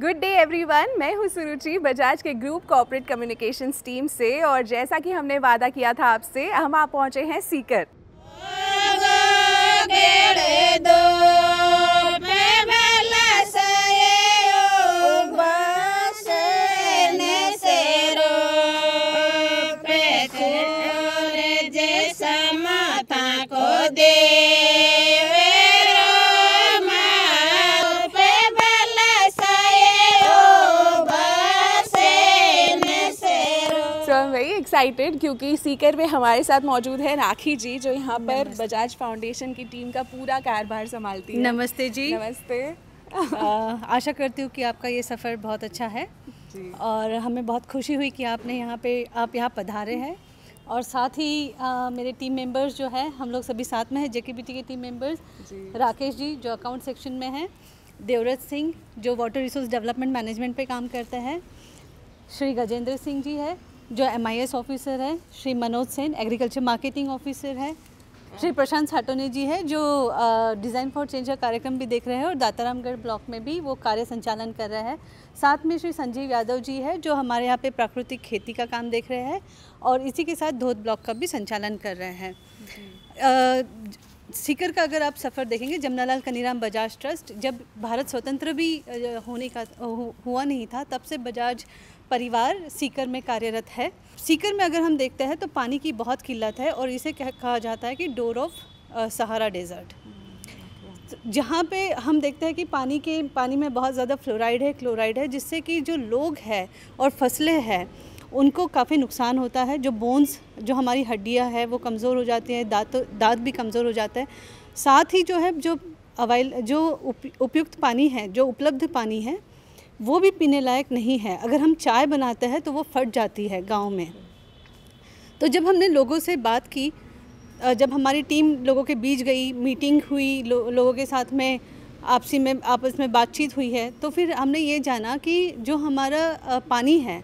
Good day everyone मैं हूँ सुरुचि बजाज के ग्रुप कॉर्पोरेट कम्युनिकेशन टीम से और जैसा कि हमने वादा किया था आपसे हम आप पहुँचे हैं सीकर एक्साइटेड क्योंकि सीकर में हमारे साथ मौजूद है राखी जी जो यहाँ पर बजाज फाउंडेशन की टीम का पूरा कारोबार संभालती है नमस्ते जी नमस्ते आशा करती हूँ कि आपका ये सफ़र बहुत अच्छा है और हमें बहुत खुशी हुई कि आपने यहाँ पे आप यहाँ पधारे हैं और साथ ही आ, मेरे टीम मेंबर्स जो है हम लोग सभी साथ में हैं जेकेबीटी के टीम मेंबर्स राकेश जी जो अकाउंट सेक्शन में हैं देवरत सिंह जो वाटर रिसोर्स डेवलपमेंट मैनेजमेंट पे काम करते हैं श्री गजेंद्र सिंह जी है जो एम ऑफिसर है Shri Manoj Sen agriculture marketing officer है श्री प्रशांत साटोने जी है जो डिज़ाइन फॉर चेंज का कार्यक्रम भी देख रहे हैं और दातारामगढ़ ब्लॉक में भी वो कार्य संचालन कर रहे हैं साथ में श्री संजीव यादव जी है जो हमारे यहाँ पे प्राकृतिक खेती का काम देख रहे हैं और इसी के साथ धोध ब्लॉक का भी संचालन कर रहे हैं सीकर का अगर आप सफ़र देखेंगे जमनालाल कनीराम बजाज ट्रस्ट जब भारत स्वतंत्र भी होने का हुआ नहीं था तब से बजाज परिवार सीकर में कार्यरत है सीकर में अगर हम देखते हैं तो पानी की बहुत किल्लत है और इसे कहा जाता है कि डोर ऑफ सहारा डेजर्ट जहाँ पे हम देखते हैं कि पानी के पानी में बहुत ज़्यादा फ्लोराइड है क्लोराइड है जिससे कि जो लोग हैं और फसलें हैं उनको काफ़ी नुकसान होता है जो बोन्स जो हमारी हड्डियाँ हैं वो कमज़ोर हो जाती हैं दाँत दाँत भी कमज़ोर हो जाता है साथ ही जो है जो अवाइल जो उप, उपयुक्त पानी है जो उपलब्ध पानी है वो भी पीने लायक नहीं है अगर हम चाय बनाते हैं तो वो फट जाती है गाँव में तो जब हमने लोगों से बात की जब हमारी टीम लोगों के बीच गई मीटिंग हुई लो, लोगों के साथ में आपसी में आपस में बातचीत हुई है तो फिर हमने ये जाना कि जो हमारा पानी है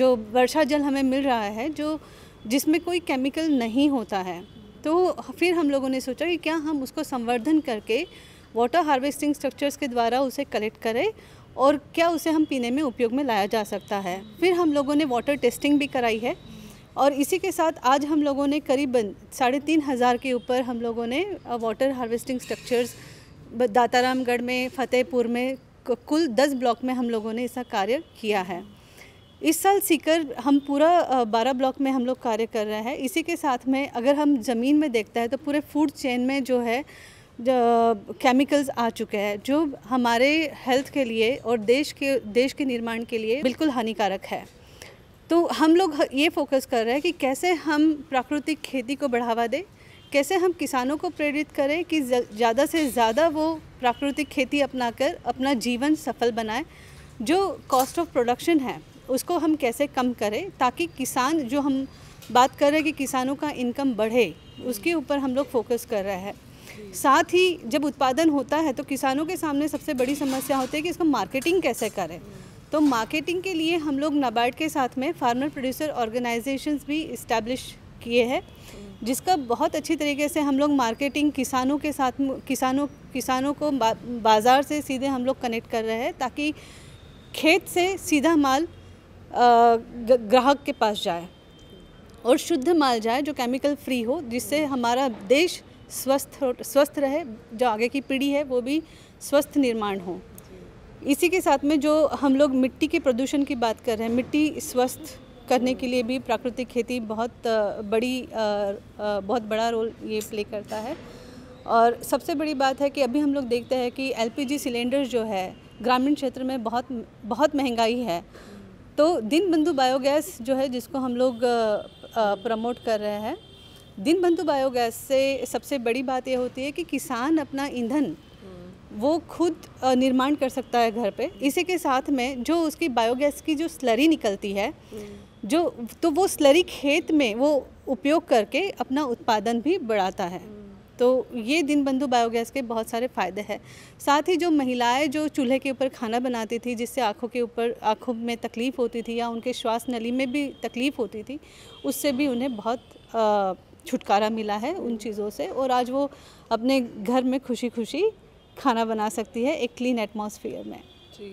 जो वर्षा जल हमें मिल रहा है जो जिसमें कोई केमिकल नहीं होता है तो फिर हम लोगों ने सोचा कि क्या हम उसको संवर्धन करके वाटर हार्वेस्टिंग स्ट्रक्चर्स के द्वारा उसे कलेक्ट करें और क्या उसे हम पीने में उपयोग में लाया जा सकता है फिर हम लोगों ने वाटर टेस्टिंग भी कराई है और इसी के साथ आज हम लोगों ने करीबन साढ़े तीन हज़ार के ऊपर हम लोगों ने वाटर हार्वेस्टिंग स्ट्रक्चर्स दातारामगढ़ में फतेहपुर में कुल दस ब्लॉक में हम लोगों ने इसका कार्य किया है इस साल सीकर हम पूरा बारह ब्लॉक में हम लोग कार्य कर रहे हैं इसी के साथ में अगर हम ज़मीन में देखता है तो पूरे फूड चेन में जो है केमिकल्स आ चुके हैं जो हमारे हेल्थ के लिए और देश के देश के निर्माण के लिए बिल्कुल हानिकारक है तो हम लोग ये फोकस कर रहे हैं कि कैसे हम प्राकृतिक खेती को बढ़ावा दें कैसे हम किसानों को प्रेरित करें कि ज़्यादा से ज़्यादा वो प्राकृतिक खेती अपना कर अपना जीवन सफल बनाए जो कॉस्ट ऑफ प्रोडक्शन है उसको हम कैसे कम करें ताकि किसान जो हम बात कर रहे हैं कि किसानों का इनकम बढ़े उसके ऊपर हम लोग फोकस कर रहे हैं साथ ही जब उत्पादन होता है तो किसानों के सामने सबसे बड़ी समस्या होती है कि इसको मार्केटिंग कैसे करें तो मार्केटिंग के लिए हम लोग नाबार्ड के साथ में फार्मर प्रोड्यूसर ऑर्गेनाइजेशंस भी इस्टेब्लिश किए हैं जिसका बहुत अच्छी तरीके से हम लोग मार्केटिंग किसानों के साथ किसानों किसानों को बा, बाज़ार से सीधे हम लोग कनेक्ट कर रहे हैं ताकि खेत से सीधा माल ग्राहक के पास जाए और शुद्ध माल जाए जो केमिकल फ्री हो जिससे हमारा देश स्वस्थ स्वस्थ रहे जो आगे की पीढ़ी है वो भी स्वस्थ निर्माण हो इसी के साथ में जो हम लोग मिट्टी के प्रदूषण की बात कर रहे हैं मिट्टी स्वस्थ करने के लिए भी प्राकृतिक खेती बहुत बड़ी बहुत बड़ा रोल ये प्ले करता है और सबसे बड़ी बात है कि अभी हम लोग देखते हैं कि एलपीजी सिलेंडर जो है ग्रामीण क्षेत्र में बहुत बहुत महंगाई है तो दिन बंधु बायोगैस जो है जिसको हम लोग प्रमोट कर रहे हैं दिन बंधु बायोगैस से सबसे बड़ी बात यह होती है कि किसान अपना ईंधन हम्म। वो खुद निर्माण कर सकता है घर पे हम्म। इसी के साथ में जो उसकी बायोगैस की जो स्लरी निकलती है हम्म। जो तो वो स्लरी खेत में वो उपयोग करके अपना उत्पादन भी बढ़ाता है तो ये दिन बंधु बायोगैस के बहुत सारे फ़ायदे हैं साथ ही जो महिलाएं जो चूल्हे के ऊपर खाना बनाती थी जिससे आँखों के ऊपर आँखों में तकलीफ़ होती थी या उनके श्वास नली में भी तकलीफ़ होती थी उससे भी उन्हें बहुत आ, छुटकारा मिला है उन चीज़ों से और आज वो अपने घर में खुशी खुशी खाना बना सकती है एक क्लीन एटमोसफियर में जी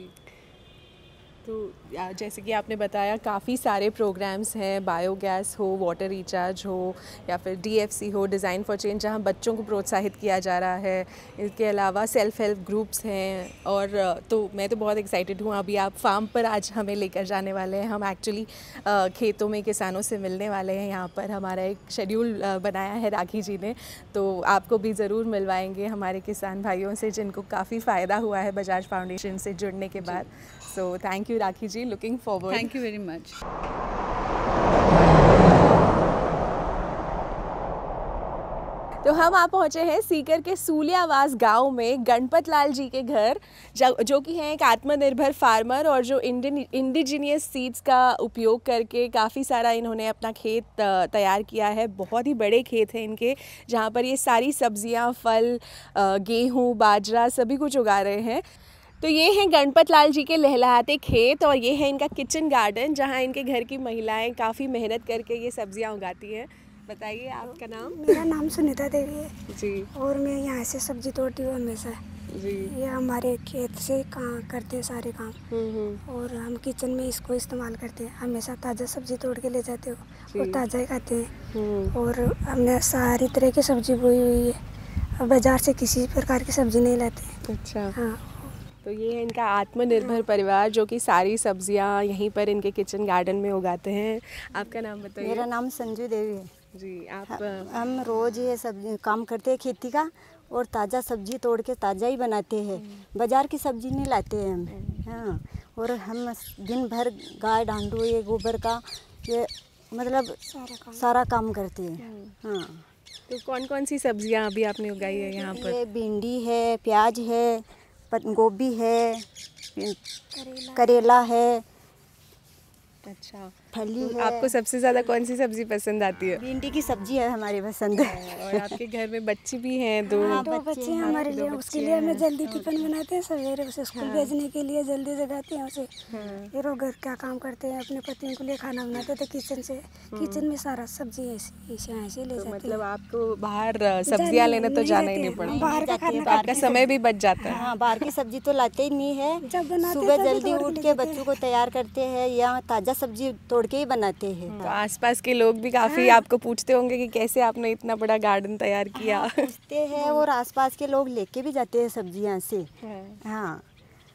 तो जैसे कि आपने बताया काफ़ी सारे प्रोग्राम्स हैं बायोगैस हो वाटर रिचार्ज हो या फिर डीएफसी हो डिज़ाइन फॉर चेंज जहां बच्चों को प्रोत्साहित किया जा रहा है इसके अलावा सेल्फ हेल्प ग्रुप्स हैं और तो मैं तो बहुत एक्साइटेड हूं अभी आप फार्म पर आज हमें लेकर जाने वाले हैं हम एक्चुअली खेतों में किसानों से मिलने वाले हैं यहाँ पर हमारा एक शेड्यूल बनाया है राखी जी ने तो आपको भी ज़रूर मिलवाएंगे हमारे किसान भाइयों से जिनको काफ़ी फ़ायदा हुआ है बजाज फाउंडेशन से जुड़ने के बाद So thank you, Rakhi ji. Looking forward. Thank you very much. तो हम आप पहुंचे हैं सीकर के सूलियावास गांव में गणपत लाल जी के घर जो कि हैं एक आत्मनिर्भर फार्मर और जो इंडियन इंडिजीनियस सीड्स का उपयोग करके काफ़ी सारा इन्होंने अपना खेत तैयार किया है बहुत ही बड़े खेत हैं इनके जहां पर ये सारी सब्जियां फल गेहूं बाजरा सभी कुछ उगा रहे हैं तो ये हैं गणपत लाल जी के लहलाते खेत और ये है इनका किचन गार्डन जहाँ इनके घर की महिलाएं काफ़ी मेहनत करके ये सब्जियाँ उगाती हैं बताइए आपका नाम मेरा नाम सुनीता देवी है जी और मैं यहाँ से सब्जी तोड़ती हूँ हमेशा जी ये हमारे खेत से काम करते हैं सारे काम हम्म, हम्म। और हम किचन में इसको इस्तेमाल करते हैं हमेशा ताज़ा सब्जी तोड़ के ले जाते हो और ताज़ा ही खाते हैं हम्म। और हमने सारी तरह की सब्जी बोई हुई है बाजार से किसी प्रकार की सब्जी नहीं लाते अच्छा हाँ तो ये है इनका आत्मनिर्भर परिवार जो कि सारी सब्जियां यहीं पर इनके किचन गार्डन में उगाते हैं आपका नाम बताइए मेरा नाम संजू देवी है जी आप हम रोज़ ये सब्जी काम करते हैं खेती का और ताज़ा सब्जी तोड़ के ताज़ा ही बनाते हैं हम्म। बाज़ार की सब्जी नहीं लाते हैं हम हम्म। हाँ और हम दिन भर गाय डांडू ये गोबर का ये मतलब सारा काम, सारा काम करते हैं हम्म। हाँ तो कौन कौन सी सब्जियाँ अभी आपने उगाई है यहाँ पर भिंडी है प्याज है गोभी है करेला, करेला है अच्छा फली हम्म, आपको सबसे ज़्यादा कौन सी सब्जी पसंद आती है भिंडी की सब्जी है हमारी पसंद और आपके घर में बच्चे भी हैं दो हाँ, दो बच्चे हैं हमारे लिए उसके लिए हमें जल्दी हाँ। टिफिन बनाते हैं सवेरे उसे स्कूल हाँ। भेजने के लिए जल्दी जगाते हैं उसे हाँ। फिर वो घर का काम करते हैं अपने पति के लिए खाना बनाते थे किचन तो से किचन में सारा सब्जी ऐसे ऐसे ले तो जाते मतलब आपको बाहर सब्जियाँ लेने तो जाना ही नहीं पड़ता बाहर का खाना आपका समय भी बच जाता है बाहर की सब्जी तो लाते ही नहीं है सुबह जल्दी उठ के बच्चों को तैयार करते हैं या ताज़ा सब्जी तोड़ तोड़ के ही बनाते हैं तो आसपास के लोग भी काफ़ी हाँ। आपको पूछते होंगे कि कैसे आपने इतना बड़ा गार्डन तैयार हाँ, किया हाँ, पूछते हैं हाँ। और आसपास के लोग लेके भी जाते हैं सब्जियाँ से हाँ, हाँ।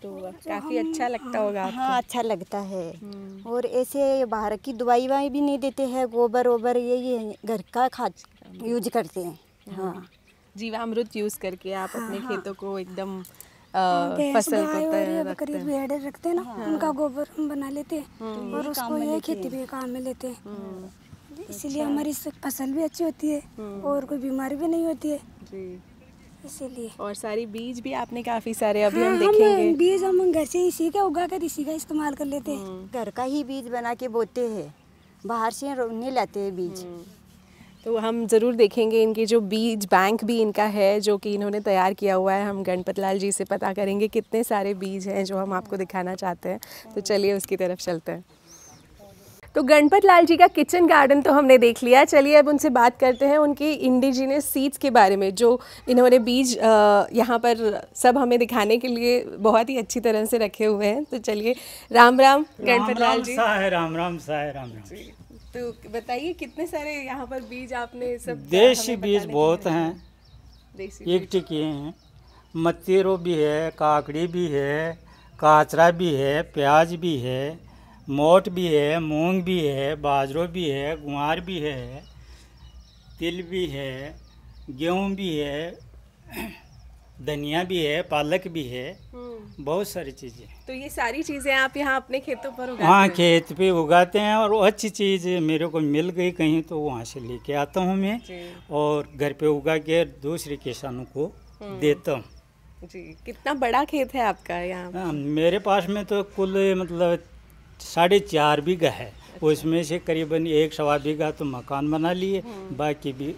तो काफ़ी अच्छा लगता होगा आपको हाँ अच्छा लगता है हम्म। और ऐसे बाहर की दवाई वाई भी नहीं देते हैं गोबर वोबर ये ये घर का खाद यूज करते हैं हाँ जीवामृत यूज़ करके आप अपने खेतों को एकदम हाँ, फसल को रखते हैं ना हाँ। उनका गोबर हम बना लेते हैं हम्म। और उसको ये खेती भी काम में लेते हैं हम्म। इसीलिए अच्छा। हमारी फसल भी अच्छी होती है हम्म। और कोई बीमारी भी नहीं होती है इसीलिए और सारी बीज भी आपने काफी सारे अभी हाँ, हम देखेंगे हम बीज हम घर से इसी का उगा कर इसी का इस्तेमाल कर लेते हैं घर का ही बीज बना के बोते हैं बाहर से नहीं लाते हैं बीज तो हम ज़रूर देखेंगे इनके जो बीज बैंक भी इनका है जो कि इन्होंने तैयार किया हुआ है हम गणपत लाल जी से पता करेंगे कितने सारे बीज हैं जो हम आपको दिखाना चाहते हैं तो चलिए उसकी तरफ चलते हैं तो गणपत लाल जी का किचन गार्डन तो हमने देख लिया चलिए अब उनसे बात करते हैं उनके इंडिजिनियस सीड्स के बारे में जो इन्होंने बीज यहाँ पर सब हमें दिखाने के लिए बहुत ही अच्छी तरह से रखे हुए हैं तो चलिए राम राम गणपत लाल जी राम राम साहे राम राम, राम, राम तो बताइए कितने सारे यहाँ पर बीज आपने सब देसी बीज बहुत हैं एक टिकिए हैं मतेरो भी है काकड़ी भी है काचरा भी है प्याज भी है मोट भी है मूंग भी है बाजरो भी है गुआर भी है तिल भी है गेहूँ भी है धनिया भी है पालक भी है हम्म। बहुत सारी चीजें तो ये सारी चीजें आप यहाँ अपने खेतों पर उगाते हाँ खेत पे उगाते हैं और वो अच्छी चीज मेरे को मिल गई कहीं तो वहाँ से लेके आता हूँ मैं और घर पे उगा के दूसरे किसानों को हम्म। देता हूँ जी कितना बड़ा खेत है आपका यहाँ हाँ, मेरे पास में तो कुल मतलब साढ़े चार बीघा है अच्छा। उसमें से करीबन एक सवा बीघा तो मकान बना लिए हम्म। बाकी भी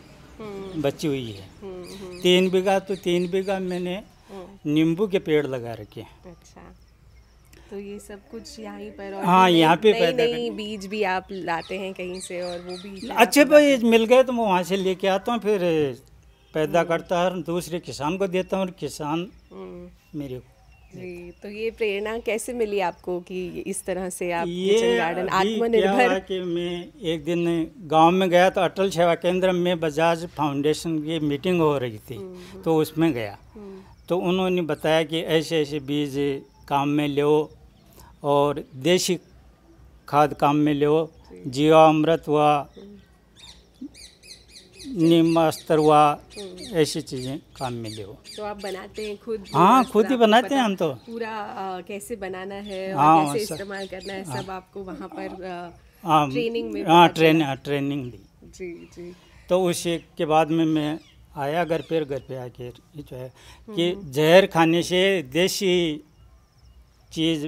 बची हुई है हम्म, हम्म। तीन बीघा तो तीन बीघा मैंने हम्म। नींबू के पेड़ लगा रखे हैं अच्छा तो ये सब कुछ यहीं पर और हाँ यहाँ पे नहीं, नहीं, बीज भी आप लाते हैं कहीं से और वो भी अच्छे भाई मिल गए तो मैं वहाँ से लेके आता हूँ फिर पैदा करता हूँ दूसरे किसान को देता हूँ और किसान मेरे को जी तो ये प्रेरणा कैसे मिली आपको कि इस तरह से आप ये गार्डन आत्मनिर्भर कि मैं एक दिन गांव में गया तो अटल सेवा केंद्र में बजाज फाउंडेशन की मीटिंग हो रही थी हम्म। तो उसमें गया हम्म। तो उन्होंने बताया कि ऐसे ऐसे बीज काम में लो और देसी खाद काम में लो जीवा अमृत हुआ हम्म। नीमा हुआ हम्म। ऐसी चीज़ें काम में ले तो आप बनाते हैं खुद हाँ खुद ही बनाते हैं हम तो पूरा आ, कैसे बनाना है हाँ, कैसे इस्तेमाल करना है सब हाँ। आपको वहाँ पर आ, ट्रेनिंग हाँ, में हाँ ट्रेन ट्रेनिंग दी जी जी तो उसी के बाद में मैं आया घर पर घर पे आके जो है कि हम्म। जहर खाने से देसी चीज़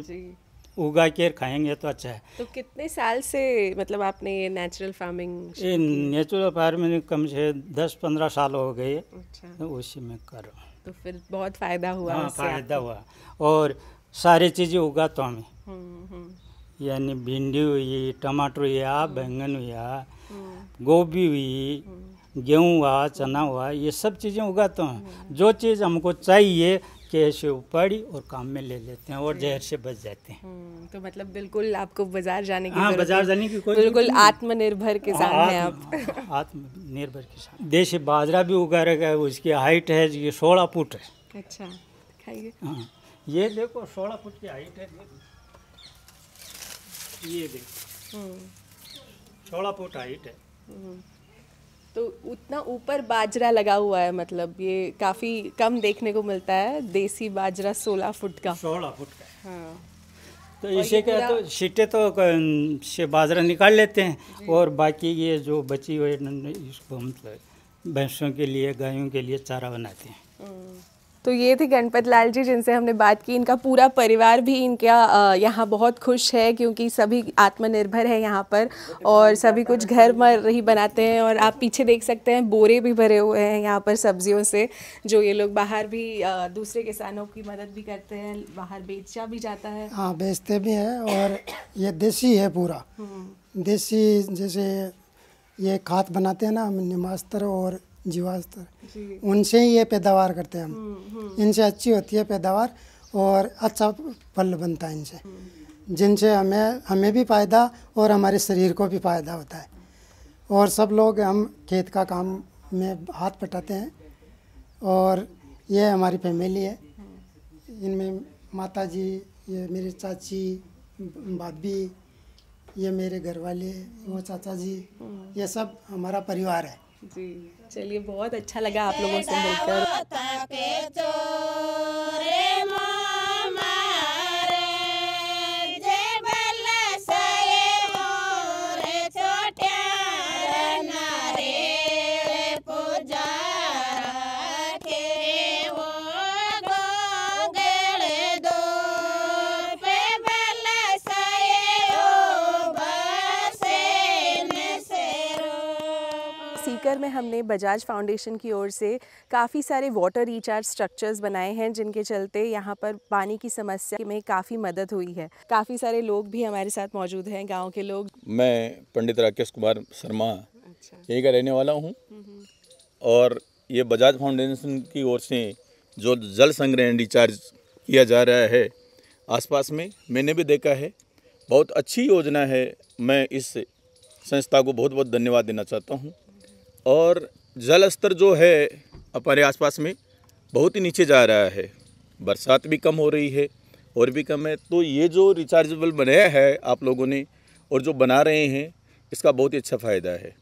उगा के खाएंगे तो अच्छा है तो कितने साल से मतलब आपने ये नेचुरल फार्मिंग ये नेचुरल फार्मिंग कम से दस पंद्रह साल हो गए अच्छा तो उसी में करो तो फिर बहुत फ़ायदा हुआ हाँ फ़ायदा हुआ और सारी चीज़ें उगा तो हमें हम्म, हम्म। यानी भिंडी हुई टमाटर हुआ हम्म। बैंगन हुआ गोभी हुई गेहूँ हुआ चना हुआ ये सब चीज़ें उगाता हूँ जो चीज़ हमको चाहिए के शिव पड़ी और काम में ले लेते हैं और जहर से बच जाते हैं हम्म, तो मतलब बिल्कुल आपको बाजार जाने की हाँ बाजार जाने की कोई बिल्कुल आत्मनिर्भर हाँ, के साथ हैं आप हाँ, आत्मनिर्भर के साथ देश बाजरा भी उगा रखा है उसकी हाइट है ये सोलह फुट है अच्छा खाइए हाँ, ये देखो सोलह फुट की हाइट है ये देखो हम्म। सोलह फुट हाइट है हम्म। तो उतना ऊपर बाजरा लगा हुआ है मतलब ये काफ़ी कम देखने को मिलता है देसी बाजरा सोलह फुट का सोलह फुट का हाँ तो इसे क्या तो सीटें तो से बाजरा निकाल लेते हैं और बाकी ये जो बची हुई इसको हम तो भैंसों के लिए गायों के लिए चारा बनाते हैं हाँ। तो ये थे गणपत लाल जी जिनसे हमने बात की इनका पूरा परिवार भी इनका यहाँ बहुत खुश है क्योंकि सभी आत्मनिर्भर है यहाँ पर और सभी कुछ घर मर ही बनाते हैं और आप पीछे देख सकते हैं बोरे भी भरे हुए हैं यहाँ पर सब्जियों से जो ये लोग बाहर भी दूसरे किसानों की मदद भी करते हैं बाहर बेचा भी जाता है हाँ बेचते भी हैं और ये देसी है पूरा हम्म। देसी जैसे ये खाद बनाते हैं ना निमास्तर और जीवास्तर उनसे ही ये पैदावार करते हैं हम हम्म, हम्म। इनसे अच्छी होती है पैदावार और अच्छा फल बनता है इनसे हम्म। जिनसे हमें हमें भी फ़ायदा और हमारे शरीर को भी फ़ायदा होता है और सब लोग हम खेत का काम में हाथ पटाते हैं और ये हमारी फैमिली है इनमें माता जी ये मेरे चाची भाभी ये मेरे घर वाले वो चाचा जी ये सब हमारा परिवार है जी चलिए बहुत अच्छा लगा आप लोगों से मिलकर में हमने बजाज फाउंडेशन की ओर से काफ़ी सारे वाटर रिचार्ज स्ट्रक्चर्स बनाए हैं जिनके चलते यहाँ पर पानी की समस्या में काफ़ी मदद हुई है काफ़ी सारे लोग भी हमारे साथ मौजूद हैं गाँव के लोग मैं पंडित राकेश कुमार शर्मा अच्छा। यही का रहने वाला हूँ और ये बजाज फाउंडेशन की ओर से जो जल संग्रहण रिचार्ज किया जा रहा है आसपास में मैंने भी देखा है बहुत अच्छी योजना है मैं इस संस्था को बहुत बहुत धन्यवाद देना चाहता हूँ और जल स्तर जो है हमारे आसपास में बहुत ही नीचे जा रहा है बरसात भी कम हो रही है और भी कम है तो ये जो रिचार्जेबल बनाया है आप लोगों ने और जो बना रहे हैं इसका बहुत ही अच्छा फ़ायदा है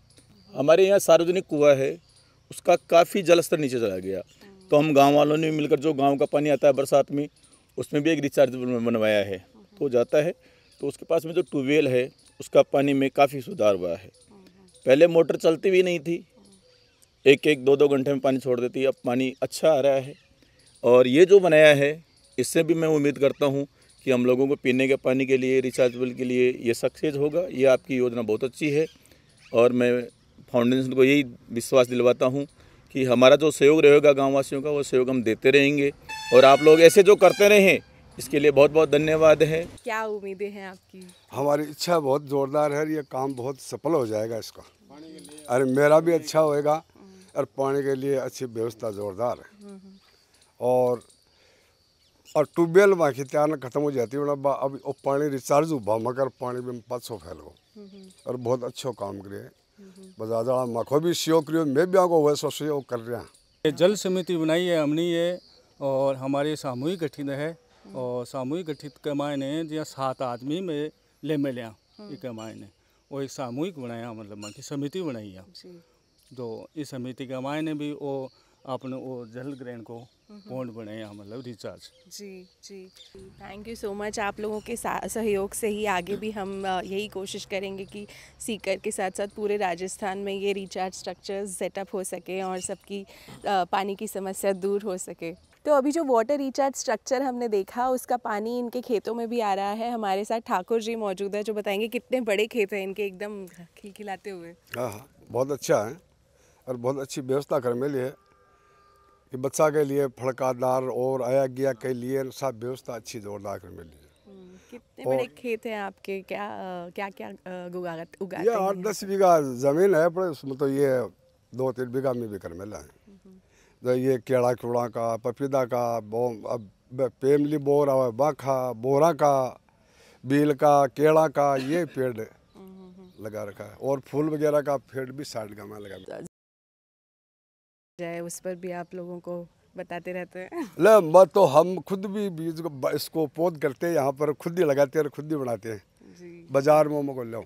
हमारे यहाँ सार्वजनिक कुआ है उसका काफ़ी जल स्तर नीचे चला गया तो हम गांव वालों ने मिलकर जो गांव का पानी आता है बरसात में उसमें भी एक रिचार्जेबल बनवाया है तो जाता है तो उसके पास में जो ट्यूबवेल है उसका पानी में काफ़ी सुधार हुआ है पहले मोटर चलती भी नहीं थी एक एक दो दो घंटे में पानी छोड़ देती है अब पानी अच्छा आ रहा है और ये जो बनाया है इससे भी मैं उम्मीद करता हूँ कि हम लोगों को पीने के पानी के लिए रिचार्जेबल के लिए ये सक्सेस होगा ये आपकी योजना बहुत अच्छी है और मैं फाउंडेशन को यही विश्वास दिलवाता हूँ कि हमारा जो सहयोग रहेगा गाँव वासियों का वो सहयोग हम देते रहेंगे और आप लोग ऐसे जो करते रहें इसके लिए बहुत बहुत धन्यवाद है क्या उम्मीदें हैं आपकी हमारी इच्छा बहुत ज़ोरदार है ये काम बहुत सफल हो जाएगा इसका अरे मेरा भी अच्छा होएगा और पानी के लिए अच्छी व्यवस्था जोरदार है और और ट्यूबवेल बाकी की खत्म हो जाती है मतलब अब वो पानी रिचार्ज हुआ मगर पानी में पाँच सौ फैल गो और बहुत अच्छा काम करिए बजाजा माखो भी सीओ करियो मैं भी आगो वैसा सीओ कर रहा ये जल समिति बनाई है हमने ये और हमारे सामूहिक गठित है और सामूहिक गठित के मायने जो सात आदमी में ले मिले हम्म। के मायने वो एक सामूहिक बनाया मतलब की समिति बनाई है तो इस समिति का मायने भी वो अपने वो जल ग्रहण को पॉइंट बनाया मतलब रिचार्ज जी जी थैंक यू सो मच आप लोगों के सहयोग से ही आगे भी हम यही कोशिश करेंगे कि सीकर के साथ साथ पूरे राजस्थान में ये रिचार्ज स्ट्रक्चर सेटअप हो सके और सबकी पानी की समस्या दूर हो सके तो अभी जो वाटर रिचार्ज स्ट्रक्चर हमने देखा उसका पानी इनके खेतों में भी आ रहा है हमारे साथ ठाकुर जी मौजूद है जो बताएंगे कितने बड़े खेत हैं इनके एकदम खिलखिलाते हुए हाँ हाँ बहुत अच्छा है और बहुत अच्छी व्यवस्था कर मिली है कि बच्चा के लिए फड़कादार और आया गया के लिए सब व्यवस्था अच्छी जोरदार कर मिली है कितने बड़े खेत हैं आपके क्या क्या क्या उगाते ये आठ दस बीघा ज़मीन है पर उसमें तो ये दो तीन बीघा में भी कर मिला है तो ये केड़ा कुड़ा का पपीता का बो अब पेमली बोर और बाखा बोरा का बील का केड़ा का ये पेड़ हम्म, हम्म, हम्म। लगा रखा है और फूल वगैरह का पेड़ भी साइड का मैं लगा तो जाए उस पर भी आप लोगों को बताते रहते हैं ले मत तो हम खुद भी बीज को इसको पौध करते हैं यहाँ पर खुद ही लगाते हैं और खुद ही बनाते हैं बाजार में मको लो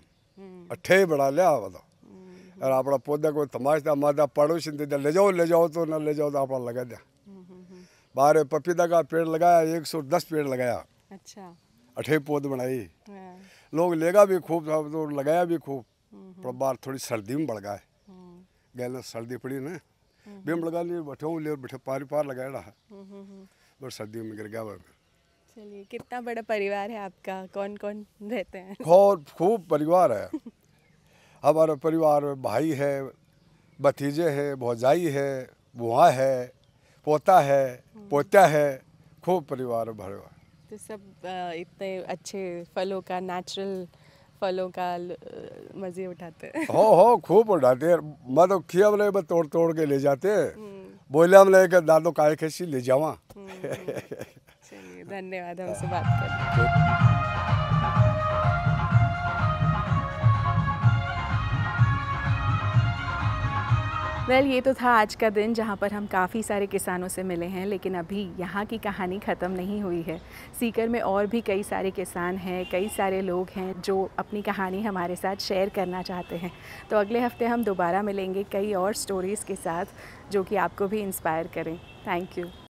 अठे बना लिया बताओ और अपना तो। हम्म। पौधा को तमाश था मादा पड़ोसी दे दिया ले जाओ ले जाओ तो ना ले जाओ तो अपना लगा दिया हम्म, हम्म, बाहर पपीता का पेड़ लगाया एक सौ दस पेड़ लगाया अच्छा अठे पौध बनाई हाँ। लोग लेगा भी खूब तो लगाया भी खूब पर बार थोड़ी सर्दी में बढ़ गए गए सर्दी पड़ी ना बेम लगा ले बैठे हूँ ले बैठे पार पार लगाया रहा बस सर्दियों में गिर गया चलिए कितना बड़ा परिवार है आपका कौन कौन रहते हैं और खूब परिवार है हमारा परिवार में भाई है भतीजे है भौजाई है बुआ है पोता है हम्म। पोता है खूब परिवार भरे हुआ तो सब इतने अच्छे फलों का नेचुरल फलों का मजे उठाते हो हो खूब उठाते हैं मैं तो खिया बोले मैं तोड़ तोड़ के ले जाते हैं बोला हम लगे दादो काय खेसी ले जावा हम्म, हम्म, हम्म। धन्यवाद हमसे बात कर वेल well, ये तो था आज का दिन जहाँ पर हम काफ़ी सारे किसानों से मिले हैं लेकिन अभी यहाँ की कहानी ख़त्म नहीं हुई है सीकर में और भी कई सारे किसान हैं कई सारे लोग हैं जो अपनी कहानी हमारे साथ शेयर करना चाहते हैं तो अगले हफ्ते हम दोबारा मिलेंगे कई और स्टोरीज़ के साथ जो कि आपको भी इंस्पायर करें थैंक यू